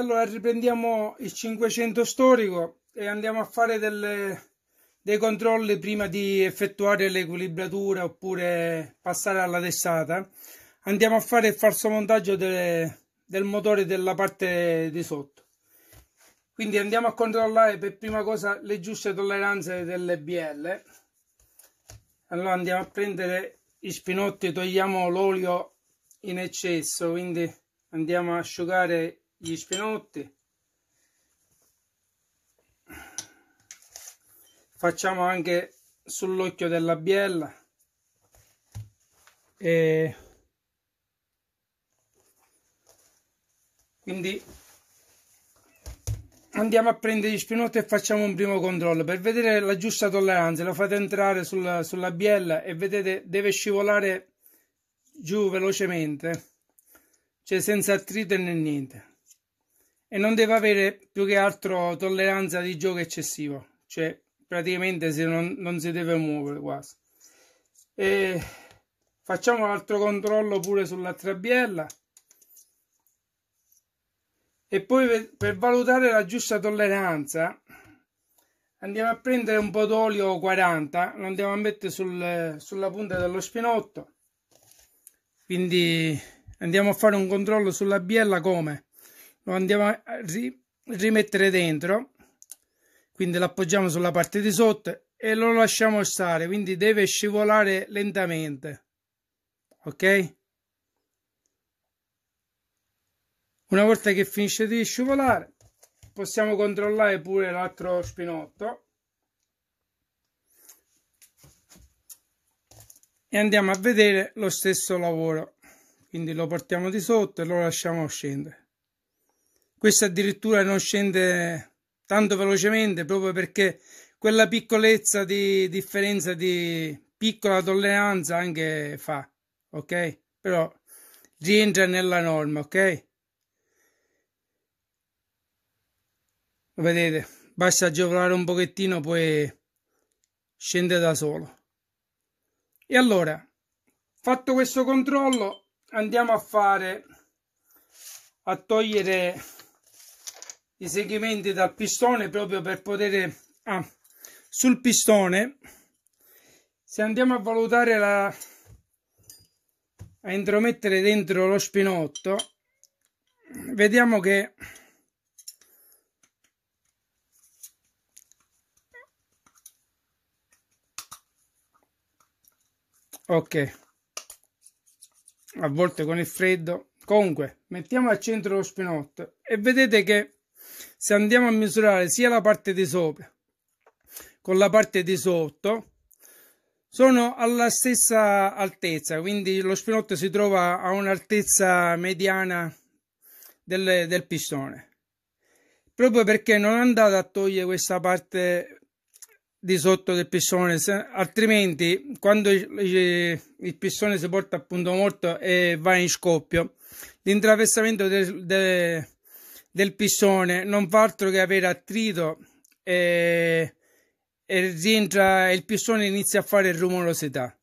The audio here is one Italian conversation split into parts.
allora riprendiamo il 500 storico e andiamo a fare delle, dei controlli prima di effettuare l'equilibratura oppure passare alla testata. Andiamo a fare il falso montaggio de, del motore della parte di sotto. Quindi andiamo a controllare per prima cosa le giuste tolleranze delle BL. Allora andiamo a prendere gli spinotti, togliamo l'olio in eccesso, quindi andiamo a asciugare gli spinotti facciamo anche sull'occhio della biella e quindi andiamo a prendere gli spinotti e facciamo un primo controllo per vedere la giusta tolleranza lo fate entrare sulla, sulla biella e vedete deve scivolare giù velocemente cioè senza attrito né niente e non deve avere più che altro tolleranza di gioco eccessivo, cioè praticamente se non, non si deve muovere quasi. E facciamo l'altro controllo pure sull'altra biella e poi per, per valutare la giusta tolleranza andiamo a prendere un po' d'olio 40 lo andiamo a mettere sul, sulla punta dello spinotto quindi andiamo a fare un controllo sulla biella come lo andiamo a rimettere dentro quindi l'appoggiamo sulla parte di sotto e lo lasciamo stare quindi deve scivolare lentamente ok una volta che finisce di scivolare possiamo controllare pure l'altro spinotto e andiamo a vedere lo stesso lavoro quindi lo portiamo di sotto e lo lasciamo scendere questa addirittura non scende tanto velocemente proprio perché quella piccolezza di differenza di piccola tolleranza anche fa, ok? Però rientra nella norma, ok? Lo vedete, basta agevolare un pochettino, poi scende da solo. E allora, fatto questo controllo, andiamo a fare a togliere i segmenti dal pistone proprio per poter... Ah, sul pistone, se andiamo a valutare la... a intromettere dentro lo spinotto, vediamo che ok a volte con il freddo comunque mettiamo al centro lo spinotto e vedete che se andiamo a misurare sia la parte di sopra con la parte di sotto sono alla stessa altezza quindi lo spinotto si trova a un'altezza mediana del, del pistone proprio perché non andate a togliere questa parte di sotto del pistone altrimenti quando il, il pistone si porta a punto morto e va in scoppio l'intraversamento del, del, del pissone non fa altro che avere attrito e, eh, e rientra il pissone inizia a fare rumorosità.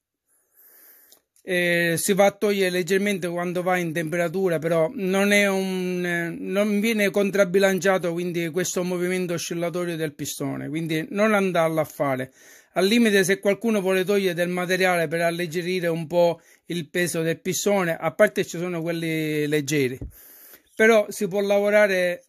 Eh, si va a togliere leggermente quando va in temperatura, però non, è un, eh, non viene contrabilanciato quindi questo movimento oscillatorio del pistone, quindi non andarlo a fare. Al limite, se qualcuno vuole togliere del materiale per alleggerire un po' il peso del pistone, a parte ci sono quelli leggeri però si può lavorare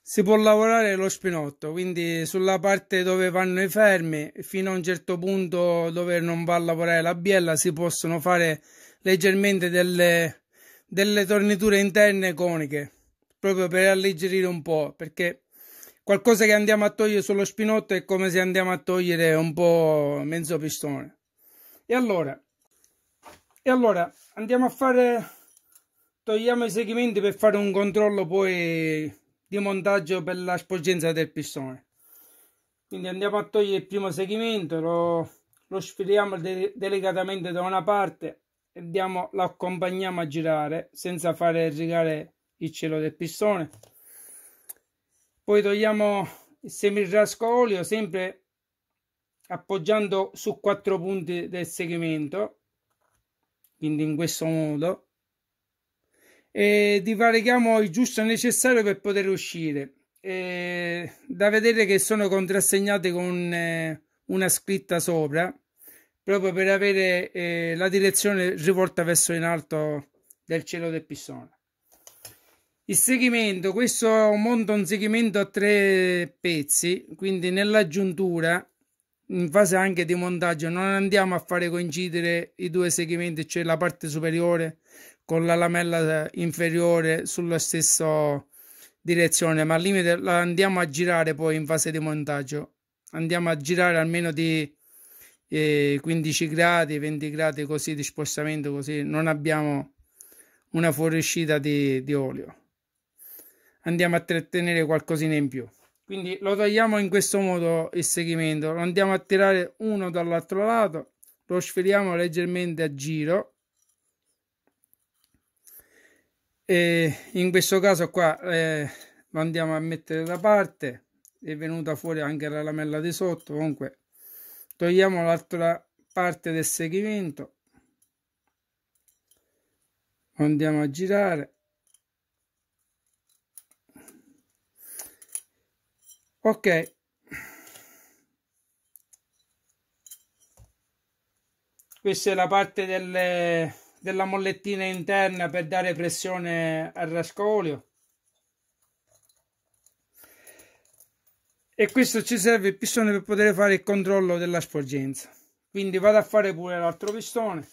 si può lavorare lo spinotto quindi sulla parte dove vanno i fermi fino a un certo punto dove non va a lavorare la biella si possono fare leggermente delle, delle torniture interne coniche proprio per alleggerire un po' perché qualcosa che andiamo a togliere sullo spinotto è come se andiamo a togliere un po' mezzo pistone e allora e allora andiamo a fare togliamo i segmenti per fare un controllo poi di montaggio per la sporgenza del pistone quindi andiamo a togliere il primo segmento lo, lo sfiliamo de delicatamente da una parte e diamo, lo accompagniamo a girare senza fare rigare il cielo del pistone poi togliamo il semirrasco olio sempre appoggiando su quattro punti del segmento quindi in questo modo e divarichiamo il giusto necessario per poter uscire. E da vedere che sono contrassegnate con eh, una scritta sopra, proprio per avere eh, la direzione rivolta verso in alto del cielo del pistone. Il segmento, questo monta un segmento a tre pezzi, quindi nella giuntura, in fase anche di montaggio, non andiamo a fare coincidere i due segmenti, cioè la parte superiore con la lamella eh, inferiore sulla stessa direzione, ma al limite la andiamo a girare poi in fase di montaggio. Andiamo a girare almeno di eh, 15 gradi, 20 gradi così di spostamento, così non abbiamo una fuoriuscita di, di olio. Andiamo a trattenere qualcosina in più. Quindi lo tagliamo in questo modo il segmento, lo andiamo a tirare uno dall'altro lato, lo sfiliamo leggermente a giro e in questo caso qua eh, lo andiamo a mettere da parte è venuta fuori anche la lamella di sotto comunque togliamo l'altra parte del segmento andiamo a girare ok questa è la parte delle della mollettina interna per dare pressione al rascolio. E questo ci serve il pistone per poter fare il controllo della sporgenza. Quindi vado a fare pure l'altro pistone.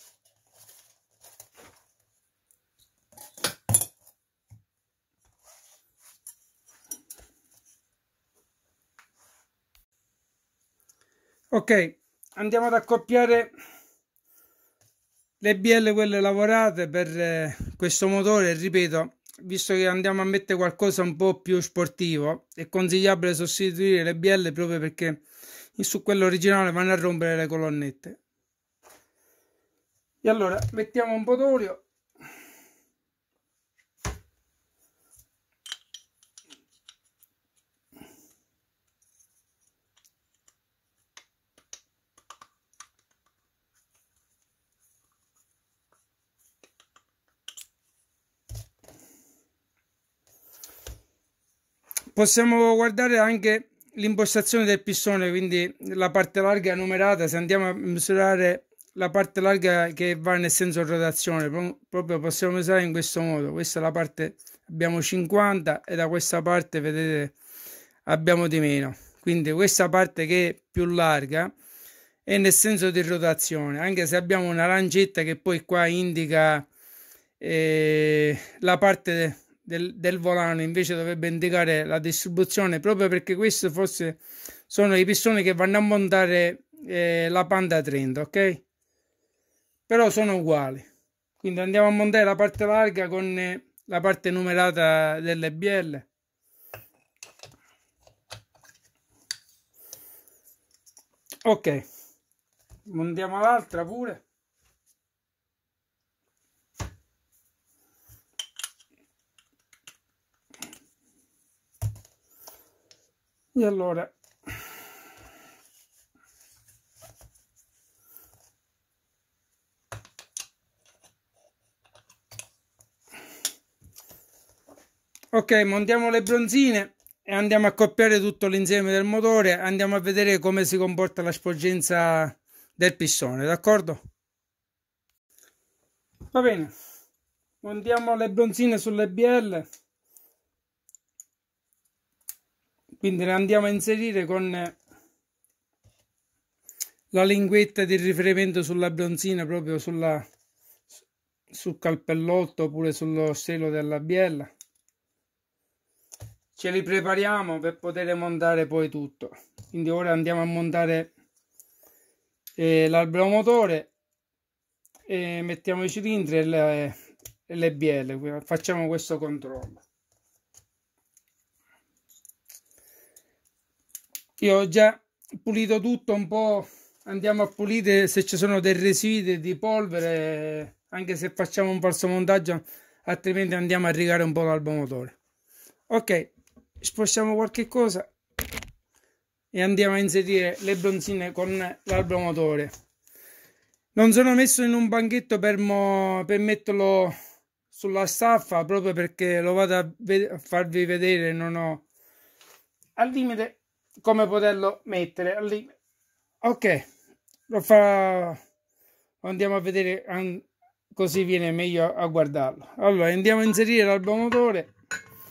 Ok, andiamo ad accoppiare le BL quelle lavorate per eh, questo motore, ripeto, visto che andiamo a mettere qualcosa un po' più sportivo, è consigliabile sostituire le BL proprio perché su quello originale vanno a rompere le colonnette. E allora mettiamo un po' d'olio possiamo guardare anche l'impostazione del pistone, quindi la parte larga numerata, se andiamo a misurare la parte larga che va nel senso rotazione, proprio possiamo misurare in questo modo, questa è la parte, abbiamo 50 e da questa parte vedete abbiamo di meno, quindi questa parte che è più larga è nel senso di rotazione, anche se abbiamo una lancetta che poi qua indica eh, la parte del, del, volano invece dovrebbe indicare la distribuzione proprio perché queste forse sono i pistoni che vanno a montare eh, la Panda 30 ok però sono uguali quindi andiamo a montare la parte larga con eh, la parte numerata delle BL ok montiamo l'altra pure e allora ok montiamo le bronzine e andiamo a copiare tutto l'insieme del motore andiamo a vedere come si comporta la sporgenza del pistone d'accordo va bene montiamo le bronzine sulle BL quindi le andiamo a inserire con la linguetta di riferimento sulla bronzina proprio sulla, sul calpellotto oppure sullo stelo della biella ce li prepariamo per poter montare poi tutto quindi ora andiamo a montare eh, l'albero motore e mettiamo i cilindri e le, e le bielle facciamo questo controllo io ho già pulito tutto un po' andiamo a pulire se ci sono dei residui di polvere anche se facciamo un falso montaggio altrimenti andiamo a rigare un po' l'albo motore ok spostiamo qualche cosa e andiamo a inserire le bronzine con l'albo motore non sono messo in un banchetto per, mo, per metterlo sulla staffa proprio perché lo vado a, ved a farvi vedere non ho al limite come poterlo mettere lì. Ok, lo fa... andiamo a vedere così viene meglio a guardarlo. Allora, andiamo a inserire l'albo motore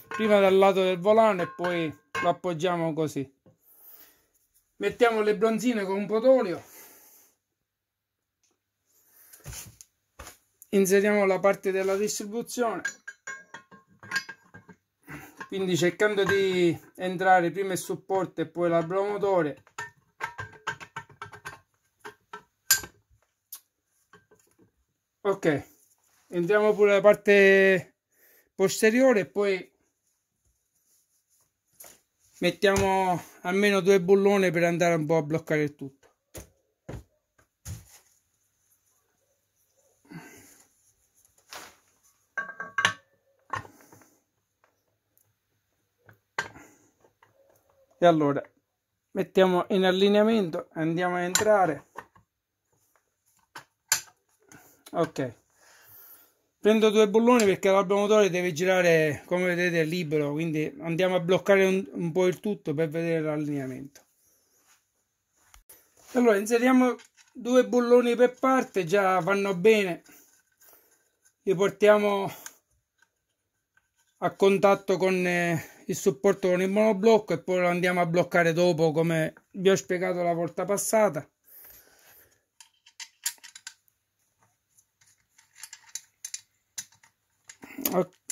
prima dal lato del volano e poi lo appoggiamo così. Mettiamo le bronzine con un po' d'olio. Inseriamo la parte della distribuzione quindi cercando di entrare prima il supporto e poi l'ablomotore ok entriamo pure la parte posteriore e poi mettiamo almeno due bullone per andare un po' a bloccare il tutto e allora mettiamo in allineamento andiamo a entrare ok prendo due bulloni perché l'albero motore deve girare come vedete libero quindi andiamo a bloccare un, un po' il tutto per vedere l'allineamento allora inseriamo due bulloni per parte già vanno bene li portiamo a contatto con eh, il con il monoblocco e poi lo andiamo a bloccare dopo come vi ho spiegato la volta passata ok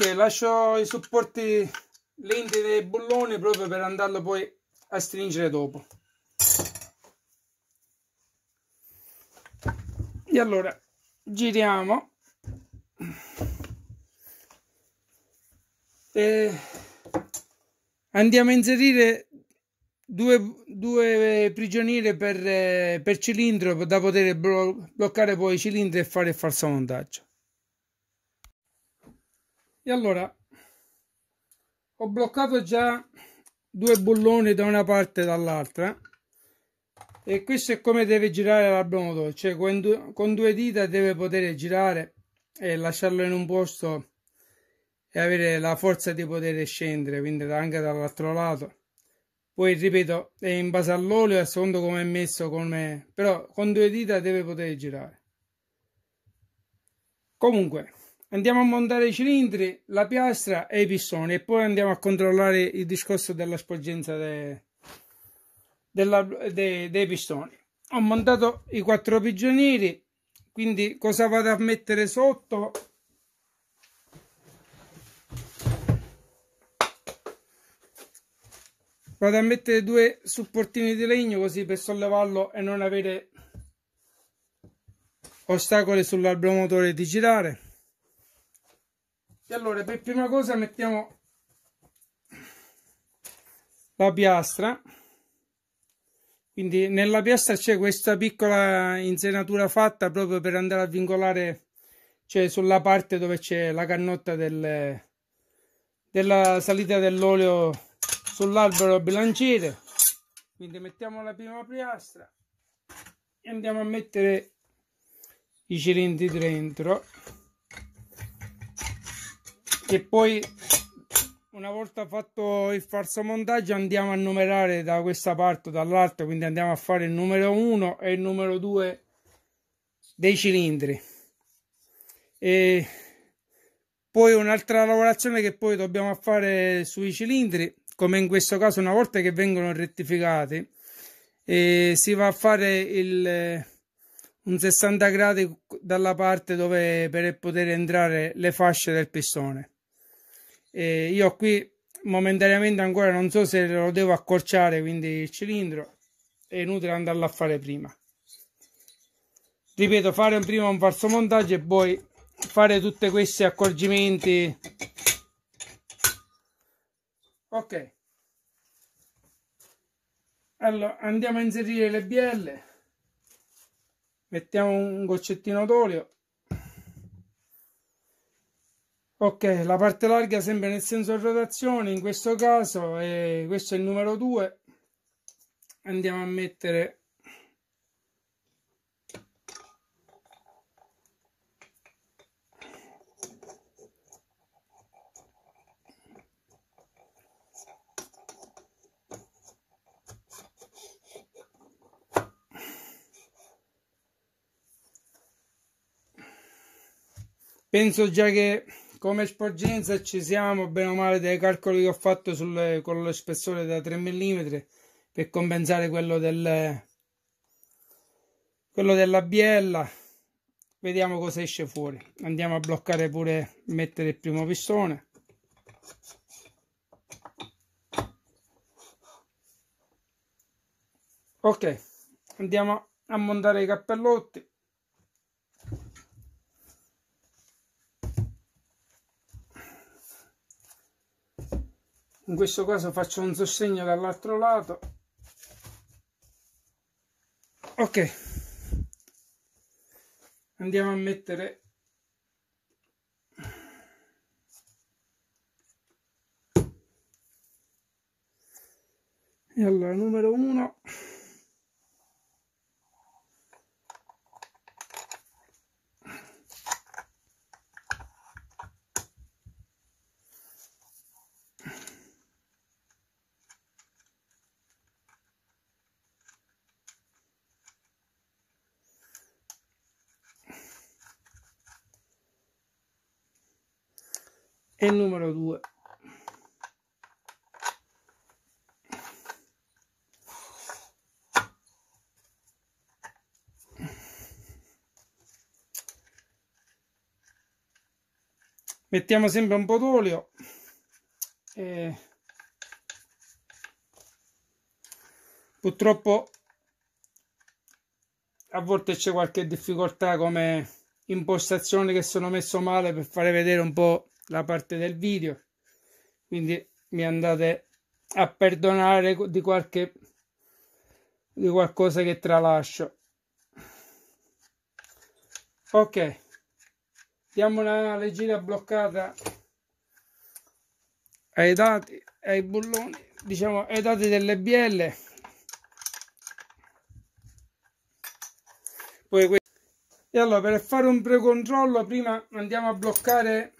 perché lascio i supporti lenti dei bulloni proprio per andarlo poi a stringere dopo e allora giriamo e andiamo a inserire due, due prigioniere per, eh, per cilindro da poter bloccare poi i cilindri e fare il falso montaggio e allora ho bloccato già due bulloni da una parte e dall'altra e questo è come deve girare l'albero cioè con due, con due dita deve poter girare e lasciarlo in un posto e avere la forza di poter scendere quindi anche dall'altro lato poi ripeto è in base all'olio a secondo come è messo come però con due dita deve poter girare comunque andiamo a montare i cilindri, la piastra e i pistoni e poi andiamo a controllare il discorso della sporgenza de, della, de, dei pistoni. Ho montato i quattro pigionieri, quindi cosa vado a mettere sotto? Vado a mettere due supportini di legno così per sollevarlo e non avere ostacoli sull'albero motore di girare e allora per prima cosa mettiamo la piastra quindi nella piastra c'è questa piccola insenatura fatta proprio per andare a vincolare cioè sulla parte dove c'è la cannotta del, della salita dell'olio sull'albero bilanciere quindi mettiamo la prima piastra e andiamo a mettere i cilindri dentro e poi una volta fatto il falso montaggio andiamo a numerare da questa parte o dall'altra quindi andiamo a fare il numero 1 e il numero 2 dei cilindri e poi un'altra lavorazione che poi dobbiamo fare sui cilindri come in questo caso una volta che vengono rettificati eh, si va a fare il un 60 gradi dalla parte dove per poter entrare le fasce del pistone eh, io qui momentaneamente ancora non so se lo devo accorciare, quindi il cilindro è inutile andarlo a fare prima. Ripeto, fare prima un falso montaggio e poi fare tutti questi accorgimenti. Ok. Allora, andiamo a inserire le bielle Mettiamo un goccettino d'olio ok la parte larga sempre nel senso di rotazione in questo caso e questo è il numero 2 andiamo a mettere penso già che come sporgenza ci siamo bene o male dai calcoli che ho fatto sul, con lo spessore da 3 mm per compensare quello del quello della biella vediamo cosa esce fuori andiamo a bloccare pure mettere il primo pistone ok andiamo a montare i cappellotti in questo caso faccio un sostegno dall'altro lato ok andiamo a mettere e allora numero 1 e numero 2 mettiamo sempre un po' d'olio eh, purtroppo a volte c'è qualche difficoltà come impostazioni che sono messo male per fare vedere un po' la parte del video quindi mi andate a perdonare di qualche di qualcosa che tralascio ok diamo una leggera bloccata ai dati ai bulloni diciamo ai dati delle BL poi e allora per fare un precontrollo prima andiamo a bloccare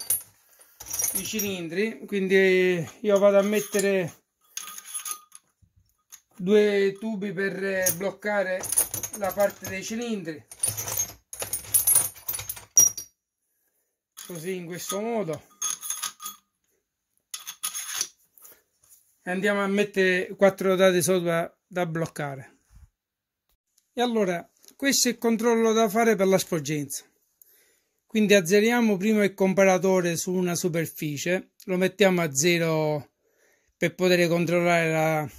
i cilindri quindi io vado a mettere due tubi per bloccare la parte dei cilindri così in questo modo e andiamo a mettere quattro date sopra da bloccare e allora questo è il controllo da fare per la sporgenza quindi azzeriamo prima il comparatore su una superficie, lo mettiamo a zero per poter controllare la,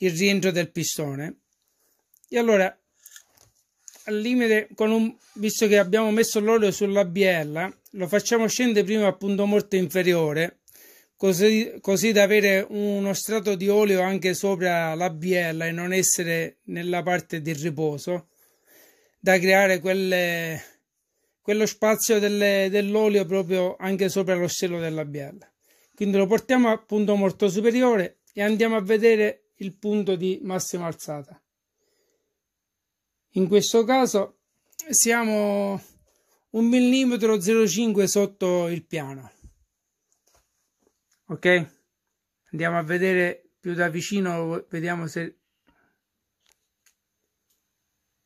il rientro del pistone. E allora, al limite, un, visto che abbiamo messo l'olio sulla biella, lo facciamo scendere prima al punto morto inferiore, così, così da avere uno strato di olio anche sopra la biella e non essere nella parte di riposo, da creare quelle quello spazio delle, dell'olio proprio anche sopra lo stelo della labiale. Quindi lo portiamo al punto molto superiore e andiamo a vedere il punto di massima alzata. In questo caso siamo un millimetro 0,5 sotto il piano. Ok? Andiamo a vedere più da vicino, vediamo se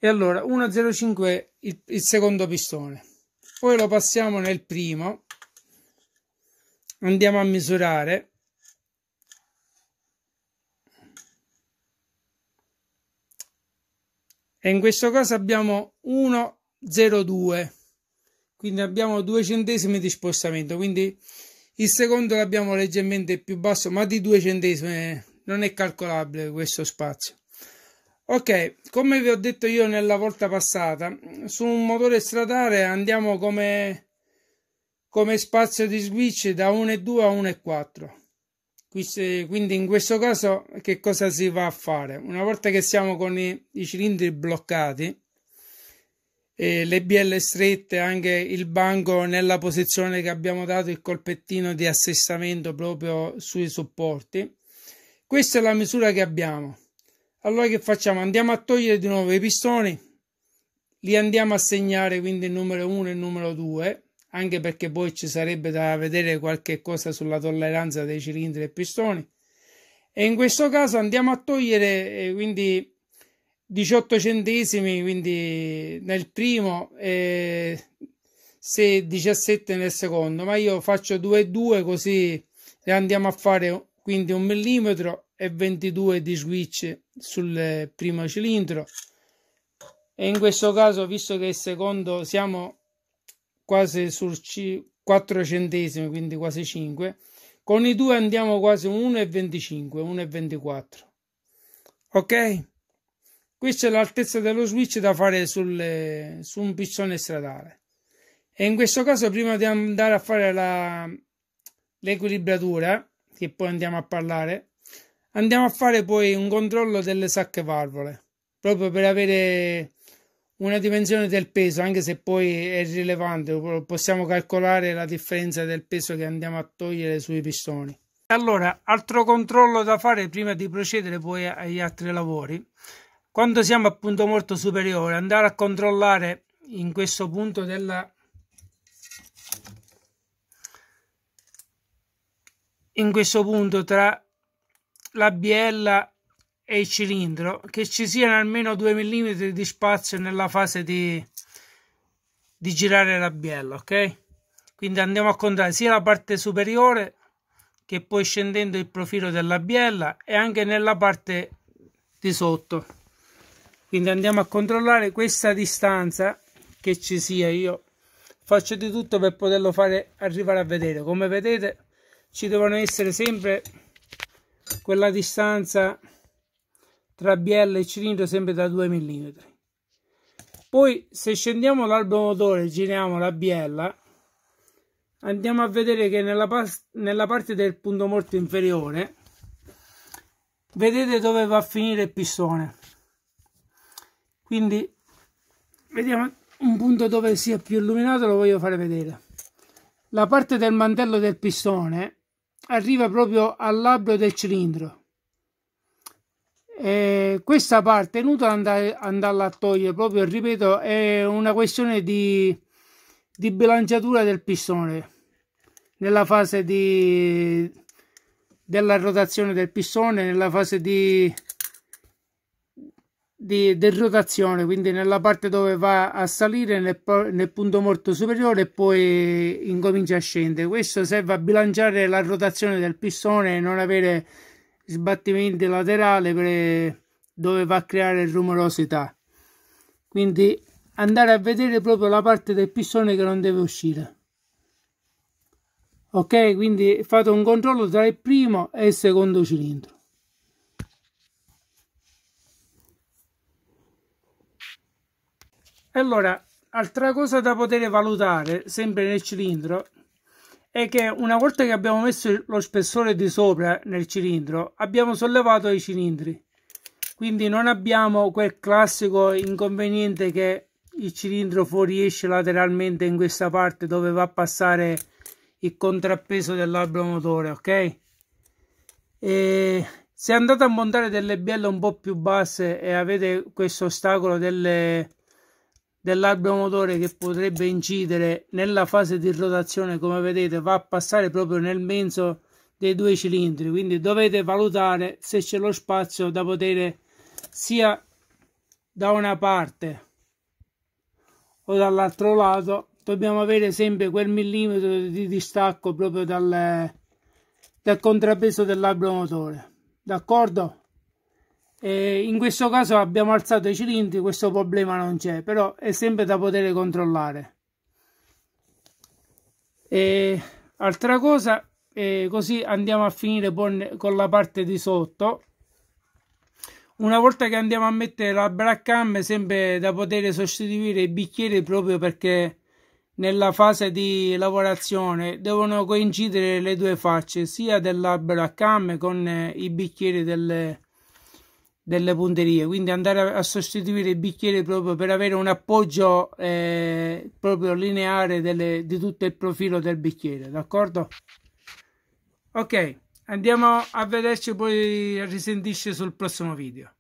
e allora 1,05 il, il secondo pistone poi lo passiamo nel primo andiamo a misurare e in questo caso abbiamo 1,02 quindi abbiamo due centesimi di spostamento quindi il secondo l'abbiamo leggermente più basso ma di due centesimi non è calcolabile questo spazio Ok, come vi ho detto io nella volta passata, su un motore stradale andiamo come, come spazio di switch da 1,2 a 1,4. Quindi in questo caso che cosa si va a fare? Una volta che siamo con i, i cilindri bloccati, le BL strette, anche il banco nella posizione che abbiamo dato, il colpettino di assestamento proprio sui supporti, questa è la misura che abbiamo allora che facciamo? Andiamo a togliere di nuovo i pistoni, li andiamo a segnare quindi il numero 1 e il numero 2, anche perché poi ci sarebbe da vedere qualche cosa sulla tolleranza dei cilindri e pistoni. E in questo caso andiamo a togliere eh, quindi 18 centesimi quindi nel primo e eh, 17 nel secondo, ma io faccio 2 e 2 così le andiamo a fare quindi un millimetro e 22 di switch sul primo cilindro e in questo caso visto che il secondo siamo quasi sul 4 centesimi quindi quasi 5 con i due andiamo quasi 1,25 1,24 ok qui c'è l'altezza dello switch da fare sul, su un piccione stradale e in questo caso prima di andare a fare la, l'equilibratura che poi andiamo a parlare Andiamo a fare poi un controllo delle sacche valvole, proprio per avere una dimensione del peso, anche se poi è rilevante, possiamo calcolare la differenza del peso che andiamo a togliere sui pistoni. Allora, altro controllo da fare prima di procedere poi agli altri lavori. Quando siamo a punto morto superiore, andare a controllare in questo punto della in questo punto tra la biella e il cilindro, che ci siano almeno 2 mm di spazio nella fase di, di girare la biella, ok? Quindi andiamo a contare sia la parte superiore che poi scendendo il profilo della biella e anche nella parte di sotto. Quindi andiamo a controllare questa distanza che ci sia io. Faccio di tutto per poterlo fare arrivare a vedere. Come vedete ci devono essere sempre quella distanza tra biella e cilindro sempre da 2 mm poi se scendiamo l'albero motore e giriamo la biella andiamo a vedere che nella, nella parte del punto morto inferiore vedete dove va a finire il pistone quindi vediamo un punto dove sia più illuminato lo voglio fare vedere la parte del mantello del pistone arriva proprio al labbro del cilindro. E questa parte è inutile andare, andarla a togliere, proprio ripeto, è una questione di, di bilanciatura del pistone nella fase di, della rotazione del pistone, nella fase di di, di, rotazione, quindi nella parte dove va a salire nel, nel, punto morto superiore e poi incomincia a scendere. Questo serve a bilanciare la rotazione del pistone e non avere sbattimenti laterali per, dove va a creare rumorosità. Quindi andare a vedere proprio la parte del pistone che non deve uscire. Ok, quindi fate un controllo tra il primo e il secondo cilindro. allora altra cosa da poter valutare sempre nel cilindro è che una volta che abbiamo messo lo spessore di sopra nel cilindro abbiamo sollevato i cilindri quindi non abbiamo quel classico inconveniente che il cilindro fuoriesce lateralmente in questa parte dove va a passare il contrappeso dell'albero motore ok e se andate a montare delle bielle un po' più basse e avete questo ostacolo delle dell'albero motore che potrebbe incidere nella fase di rotazione come vedete va a passare proprio nel mezzo dei due cilindri quindi dovete valutare se c'è lo spazio da poter sia da una parte o dall'altro lato dobbiamo avere sempre quel millimetro di distacco proprio dal, dal contrappeso dell'albero motore d'accordo e in questo caso abbiamo alzato i cilindri, questo problema non c'è, però è sempre da poter controllare. E altra cosa, così andiamo a finire con la parte di sotto. Una volta che andiamo a mettere la braccam, sempre da poter sostituire i bicchieri proprio perché nella fase di lavorazione devono coincidere le due facce, sia della braccam con i bicchieri delle delle punterie, quindi andare a sostituire il bicchiere proprio per avere un appoggio eh, proprio lineare delle, di tutto il profilo del bicchiere, d'accordo? Ok, andiamo a vederci poi a sul prossimo video.